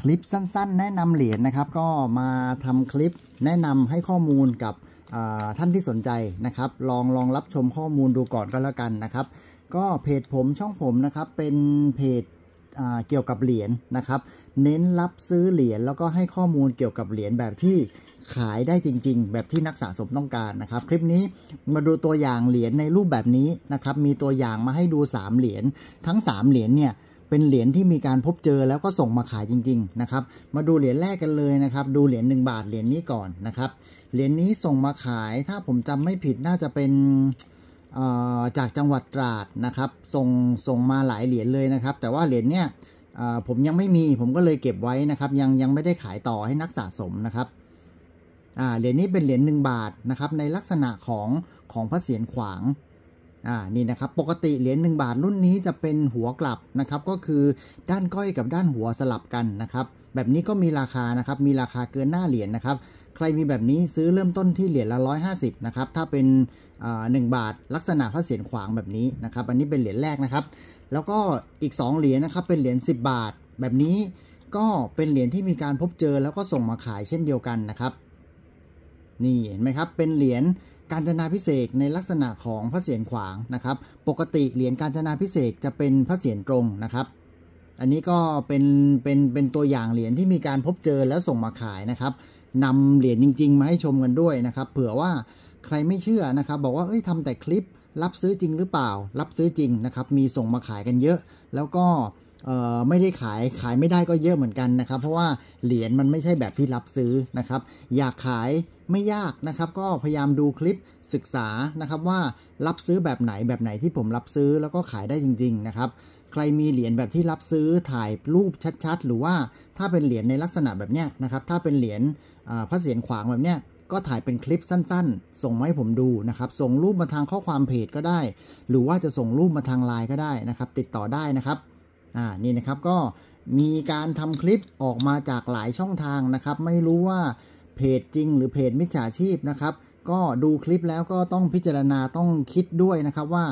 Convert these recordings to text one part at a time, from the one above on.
คลิป สั้นๆ แนะนำเหรียญนนะครับ ก็มาทำคลิปแนะนำให้ข้อมูลกับท่านที่สนใจนะครับ ลองลองรับชมข้อมูลดูก่อนก็แล้วกันนะครับ ก็เพจผมช่องผมนะครับ เป็นเพจเกี่ยวกับเหรียญนนะครับ เน้นรับซื้อเหรียญแล้วก็ให้ข้อมูลเกี่ยวกับเหรียญแบบที่ขายได้จริงๆ แบบที่นักสะสมต้องการนะครับ คลิปนี้มาดูตัวอย่างเหรียญในรูปแบบนี้นะครับ มีตัวอย่างมาให้ดู3เหรียญทั้ง3เหรียญเนี่ยเป็นเหรียญที่มีการพบเจอแล้วก็ส่งมาขายจริง ๆ นะครับ มาดูเหรียญแรกกันเลยนะครับ ดูเหรียญ1บาทเหรียญนี้ก่อนนะครับ เหรียญนี้ส่งมาขาย ถ้าผมจำไม่ผิดน่าจะเป็นจากจังหวัดตราดนะครับ ส่ง ส่งมาหลายเหรียญเลยนะครับ แต่ว่าเหรียญเนี่ยผมยังไม่มี ผมก็เลยเก็บไว้นะครับ ยังยังไม่ได้ขายต่อให้นักสะสมนะครับเหรียญนี้เป็นเหรียญหนึ่งบาทนะครับ ในลักษณะของของพระเศียรขวางอ่านี่นะครับปกติเหรียญ1บาทรุ่นนี้จะเป็นหัวกลับนะครับ ก็คือด้านก้อยกับด้านหัวสลับกันนะครับ แบบนี้ก็มีราคานะครับ มีราคาเกินหน้าเหรียญนนะครับ ใครมีแบบนี้ซื้อเริ่มต้นที่เหรียญละ 150นะครับ ถ้าเป็นหนึ่งบาทลักษณะพระเศียรขวางแบบนี้นะครับ อันนี้เป็นเหรียญแรกนะครับ แล้วก็อีก 2 เหรียญนะครับ เป็นเหรียญ10 บาท แบบนี้ก็เป็นเหรียญที่มีการพบเจอแล้วก็ส่งมาขายเช่นเดียวกันนะครับ นี่เห็นไหมครับ เป็นเหรียญการจนาพิเศษในลักษณะของพระเศียรขวางนะครับ ปกติเหรียญการจนาพิเศษจะเป็นพระเศียรตรงนะครับ อันนี้ก็เป็นเป็นเป็นตัวอย่างเหรียญที่มีการพบเจอแล้วส่งมาขายนะครับนำเหรียญจริง ๆ มาให้ชมกันด้วยนะครับ เผื่อว่าใครไม่เชื่อนะครับ บอกว่าเอ้ยทำแต่คลิปรับซื้อจริงหรือเปล่า รับซื้อจริงนะครับ มีส่งมาขายกันเยอะ แล้วก็ไม่ได้ขาย ขายไม่ได้ก็เยอะเหมือนกันนะครับ เพราะว่าเหรียญมันไม่ใช่แบบที่รับซื้อนะครับ อยากขายไม่ยากนะครับ ก็พยายามดูคลิปศึกษานะครับว่ารับซื้อแบบไหนแบบไหนที่ผมรับซื้อแล้วก็ขายได้จริง ๆนะครับ ใครมีเหรียญแบบที่รับซื้อถ่ายรูปชัดๆ หรือว่าถ้าเป็นเหรียญในลักษณะแบบเนี้ยนะครับ ถ้าเป็นเหรียญพระเศียรขวางแบบเนี้ยก็ถ่ายเป็นคลิปสั้น ๆ ส่งมาให้ผมดูนะครับ ส่งรูปมาทางข้อความเพจก็ได้ หรือว่าจะส่งรูปมาทางไลน์ก็ได้นะครับ ติดต่อได้นะครับ อ่า นี่นะครับ ก็มีการทำคลิปออกมาจากหลายช่องทางนะครับ ไม่รู้ว่าเพจจริง หรือเพจมิจฉาชีพนะครับ ก็ดูคลิปแล้วก็ต้องพิจารณาต้องคิดด้วยนะครับว่า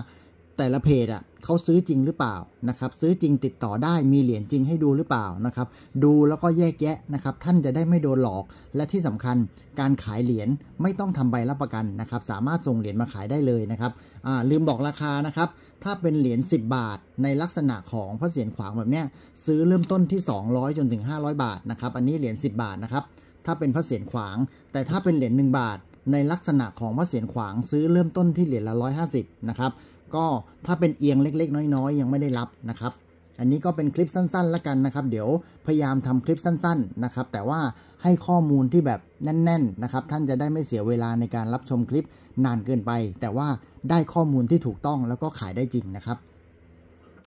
แต่ละเพจอ่ะเขาซื้อจริงหรือเปล่านะครับซื้อจริงติดต่อได้มีเหรียญจริงให้ดูหรือเปล่านะครับดูแล้วก็แยกแยะนะครับท่านจะได้ไม่โดนหลอกและที่สำคัญการขายเหรียญไม่ต้องทำใบรับประกันนะครับ สามารถส่งเหรียญมาขายได้เลยนะครับอ่าลืมบอกราคานะครับถ้าเป็นเหรียญ10 บาทในลักษณะของพระเศียรขวางแบบเนี้ยซื้อเริ่มต้นที่ 200จนถึง500 บาทนะครับอันนี้เหรียญ10 บาทนะครับถ้าเป็นพระเศียรขวางแต่ถ้าเป็นเหรียญ1บาทในลักษณะของมะเสียนขวางซื้อเริ่มต้นที่เหรียญละ150นะครับก็ถ้าเป็นเอียงเล็ก ๆ น้อยๆ ยังไม่ได้รับนะครับ อันนี้ก็เป็นคลิปสั้นๆแล้วกันนะครับ เดี๋ยวพยายามทำคลิปสั้น ๆนะครับ แต่ว่าให้ข้อมูลที่แบบแน่น ๆ นะครับ ท่านจะได้ไม่เสียเวลาในการรับชมคลิปนานเกินไป แต่ว่าได้ข้อมูลที่ถูกต้องแล้วก็ขายได้จริงนะครับ